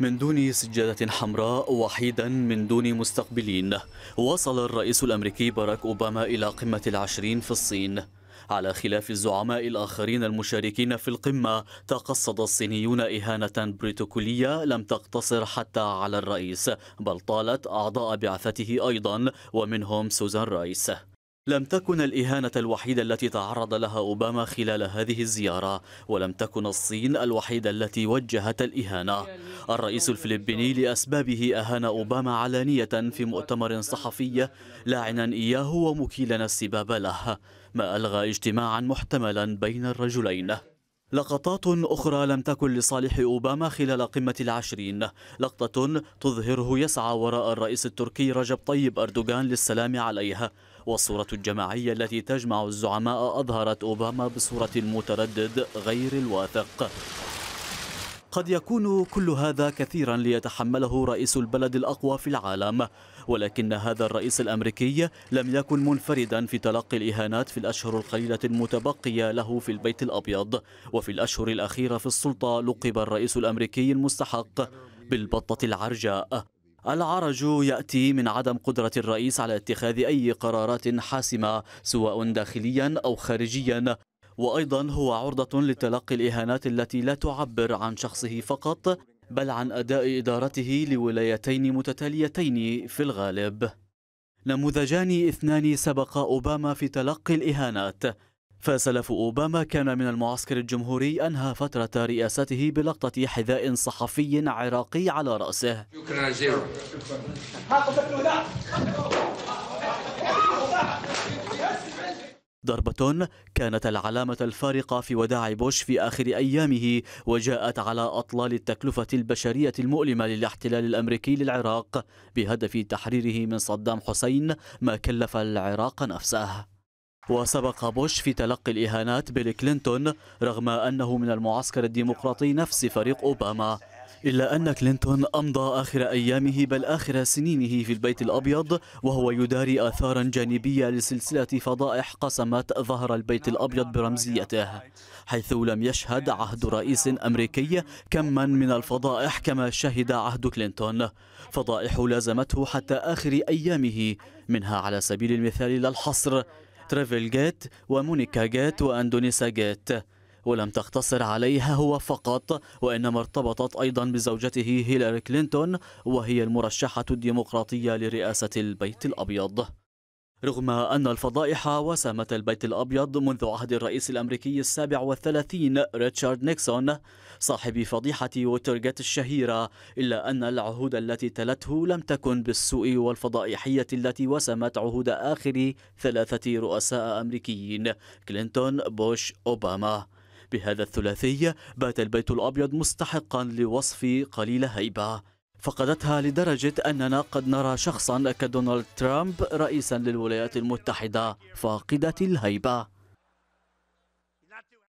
من دون سجادة حمراء وحيدا من دون مستقبلين وصل الرئيس الأمريكي باراك أوباما إلى قمة العشرين في الصين على خلاف الزعماء الآخرين المشاركين في القمة تقصد الصينيون إهانة بروتوكولية لم تقتصر حتى على الرئيس بل طالت أعضاء بعثته أيضا ومنهم سوزان رايس لم تكن الإهانة الوحيدة التي تعرض لها أوباما خلال هذه الزيارة ولم تكن الصين الوحيدة التي وجهت الإهانة الرئيس الفلبيني لأسبابه أهان أوباما علانية في مؤتمر صحفي لاعنا إياه ومكيلا السباب له ما ألغى اجتماعا محتملا بين الرجلين لقطات أخرى لم تكن لصالح أوباما خلال قمة العشرين لقطة تظهره يسعى وراء الرئيس التركي رجب طيب أردوغان للسلام عليها والصورة الجماعية التي تجمع الزعماء أظهرت أوباما بصورة المتردد غير الواثق قد يكون كل هذا كثيرا ليتحمله رئيس البلد الأقوى في العالم ولكن هذا الرئيس الأمريكي لم يكن منفردا في تلقي الإهانات في الأشهر القليلة المتبقية له في البيت الأبيض وفي الأشهر الأخيرة في السلطة لقب الرئيس الأمريكي المستحق بالبطة العرجاء العرج يأتي من عدم قدرة الرئيس على اتخاذ أي قرارات حاسمة سواء داخليا أو خارجيا وأيضا هو عرضة لتلقي الإهانات التي لا تعبر عن شخصه فقط بل عن أداء إدارته لولايتين متتاليتين في الغالب نموذجان اثنان سبقا أوباما في تلقي الإهانات فسلف أوباما كان من المعسكر الجمهوري أنهى فترة رئاسته بلقطة حذاء صحفي عراقي على رأسه ضربة كانت العلامة الفارقة في وداع بوش في آخر أيامه وجاءت على أطلال التكلفة البشرية المؤلمة للاحتلال الأمريكي للعراق بهدف تحريره من صدام حسين ما كلف العراق نفسه وسبق بوش في تلقي الإهانات بيل كلينتون رغم أنه من المعسكر الديمقراطي نفس فريق أوباما إلا أن كلينتون أمضى آخر أيامه بل آخر سنينه في البيت الأبيض وهو يداري آثارا جانبية لسلسلة فضائح قسمت ظهر البيت الأبيض برمزيته حيث لم يشهد عهد رئيس أمريكي كما من الفضائح كما شهد عهد كلينتون فضائح لازمته حتى آخر أيامه منها على سبيل المثال لا الحصر جيت ومونيكا جيت وأندونيسا جيت ولم تقتصر عليها هو فقط وإنما ارتبطت أيضا بزوجته هيلاري كلينتون وهي المرشحة الديمقراطية لرئاسة البيت الأبيض رغم أن الفضائح وسمت البيت الأبيض منذ عهد الرئيس الأمريكي السابع والثلاثين ريتشارد نيكسون صاحب فضيحة ووترغيت الشهيرة إلا أن العهود التي تلته لم تكن بالسوء والفضائحية التي وسمت عهود آخر ثلاثة رؤساء أمريكيين كلينتون بوش أوباما بهذا الثلاثي بات البيت الأبيض مستحقا لوصف قليل هيبة فقدتها لدرجة أننا قد نرى شخصا كدونالد ترامب رئيسا للولايات المتحدة فاقدة الهيبة